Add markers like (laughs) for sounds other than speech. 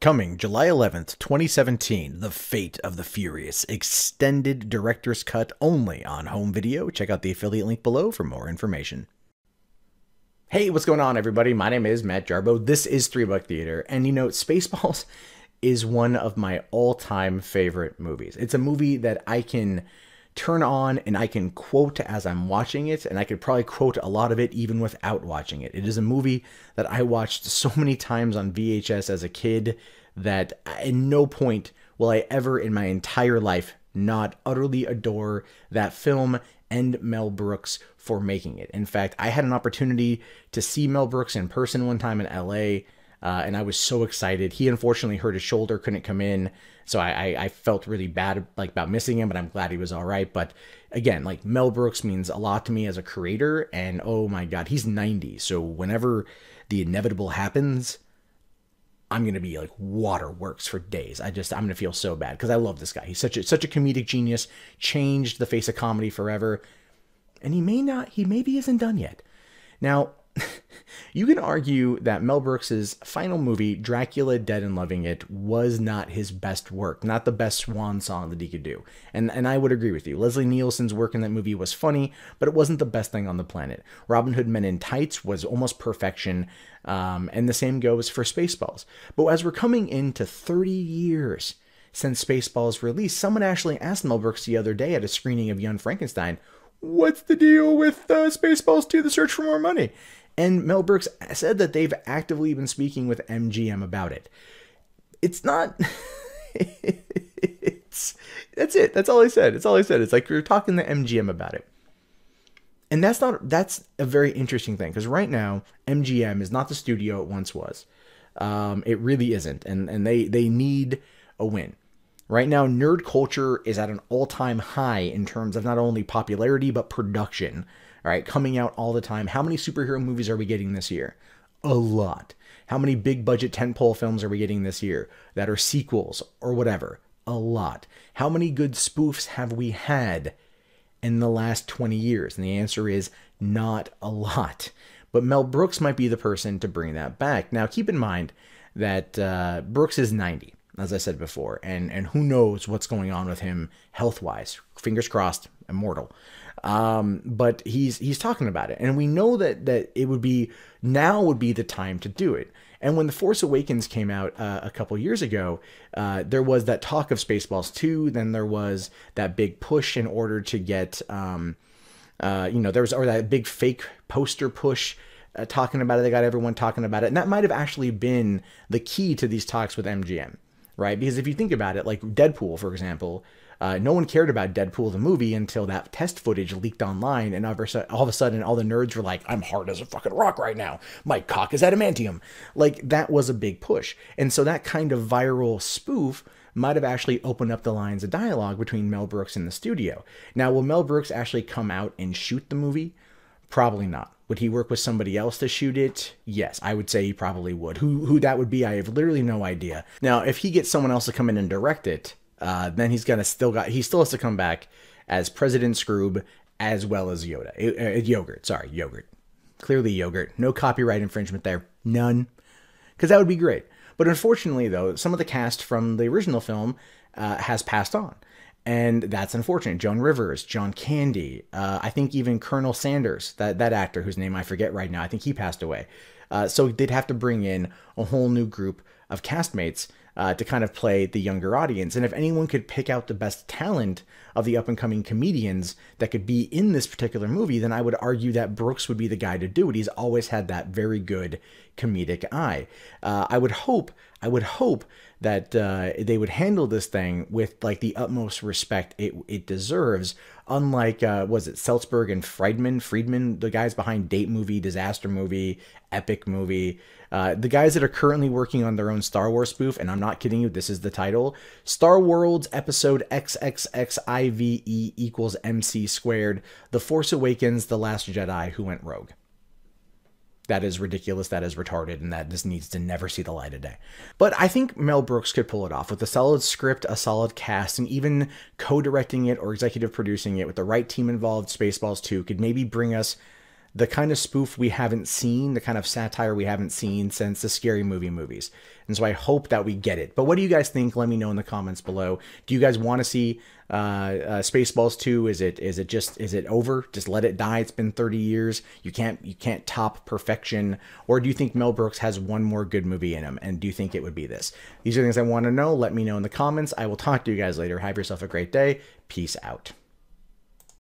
Coming July 11th, 2017, The Fate of the Furious, extended director's cut only on home video. Check out the affiliate link below for more information. Hey, what's going on, everybody? My name is Matt Jarbo. This is Three Buck Theater. And you know, Spaceballs (laughs) is one of my all time favorite movies. It's a movie that I can turn on and I can quote as I'm watching it, and I could probably quote a lot of it even without watching it. It is a movie that I watched so (laughs) many times on VHS as a kid that at no point will I ever in my entire life not utterly adore that film and Mel Brooks for making it. In fact, I had an opportunity to see Mel Brooks in person one time in LA uh, and I was so excited. He unfortunately hurt his shoulder, couldn't come in, so I, I, I, felt really bad like about missing him. But I'm glad he was all right. But again, like Mel Brooks means a lot to me as a creator, and oh my god, he's 90. So whenever the inevitable happens, I'm gonna be like waterworks for days. I just I'm gonna feel so bad because I love this guy. He's such a such a comedic genius, changed the face of comedy forever, and he may not he maybe isn't done yet. Now you can argue that Mel Brooks's final movie, Dracula Dead and Loving It, was not his best work, not the best swan song that he could do. And, and I would agree with you. Leslie Nielsen's work in that movie was funny, but it wasn't the best thing on the planet. Robin Hood Men in Tights was almost perfection, um, and the same goes for Spaceballs. But as we're coming into 30 years since Spaceballs' release, someone actually asked Mel Brooks the other day at a screening of Young Frankenstein, what's the deal with uh, Spaceballs 2 The Search for More Money? And Mel Brooks said that they've actively been speaking with MGM about it. It's not. (laughs) it's that's it. That's all I said. It's all I said. It's like we are talking to MGM about it. And that's not that's a very interesting thing because right now MGM is not the studio it once was. Um, it really isn't, and and they they need a win. Right now, nerd culture is at an all time high in terms of not only popularity but production all right, coming out all the time. How many superhero movies are we getting this year? A lot. How many big budget tentpole films are we getting this year that are sequels or whatever? A lot. How many good spoofs have we had in the last 20 years? And the answer is not a lot. But Mel Brooks might be the person to bring that back. Now, keep in mind that uh, Brooks is 90, as I said before, and, and who knows what's going on with him health wise. Fingers crossed, immortal. Um, but he's he's talking about it, and we know that that it would be now would be the time to do it. And when The Force Awakens came out uh, a couple years ago, uh, there was that talk of Spaceballs 2. Then there was that big push in order to get, um, uh, you know, there was or that big fake poster push. Uh, talking about it, they got everyone talking about it, and that might have actually been the key to these talks with MGM right? Because if you think about it, like Deadpool, for example, uh, no one cared about Deadpool the movie until that test footage leaked online, and all of, all of a sudden, all the nerds were like, "I'm hard as a fucking rock right now. My cock is adamantium." Like that was a big push, and so that kind of viral spoof might have actually opened up the lines of dialogue between Mel Brooks and the studio. Now, will Mel Brooks actually come out and shoot the movie? Probably not. Would he work with somebody else to shoot it? Yes, I would say he probably would. Who who that would be, I have literally no idea. Now, if he gets someone else to come in and direct it, uh, then he's gonna still got he still has to come back as President Scroob as well as Yoda. Uh, yogurt, sorry, yogurt. Clearly yogurt. No copyright infringement there. None. Because that would be great. But unfortunately, though, some of the cast from the original film uh, has passed on and that's unfortunate. Joan Rivers, John Candy, uh, I think even Colonel Sanders, that that actor whose name I forget right now, I think he passed away. Uh, so they'd have to bring in a whole new group of castmates uh, to kind of play the younger audience. And if anyone could pick out the best talent of the up and coming comedians that could be in this particular movie, then I would argue that Brooks would be the guy to do it. He's always had that very good comedic eye. Uh, I would hope, I would hope that uh, they would handle this thing with like the utmost respect it it deserves. Unlike uh, was it Seltzberg and Friedman, Friedman, the guys behind Date Movie, Disaster Movie, Epic Movie, uh, the guys that are currently working on their own Star Wars spoof. And I'm not kidding you, this is the title: Star Worlds Episode XXXIVE equals MC squared. The Force Awakens: The Last Jedi Who Went Rogue that is ridiculous, that is retarded, and that just needs to never see the light of day. But I think Mel Brooks could pull it off with a solid script, a solid cast, and even co directing it or executive producing it with the right team involved. Spaceballs 2 could maybe bring us the kind of spoof we haven't seen, the kind of satire we haven't seen since the scary movie movies. And so I hope that we get it. But what do you guys think? Let me know in the comments below. Do you guys want to see uh, uh, Spaceballs 2? Is it is it just is it over? Just let it die. It's been 30 years. You can't you can't top perfection. Or do you think Mel Brooks has one more good movie in him? And do you think it would be this? These are things I want to know. Let me know in the comments. I will talk to you guys later. Have yourself a great day. Peace out.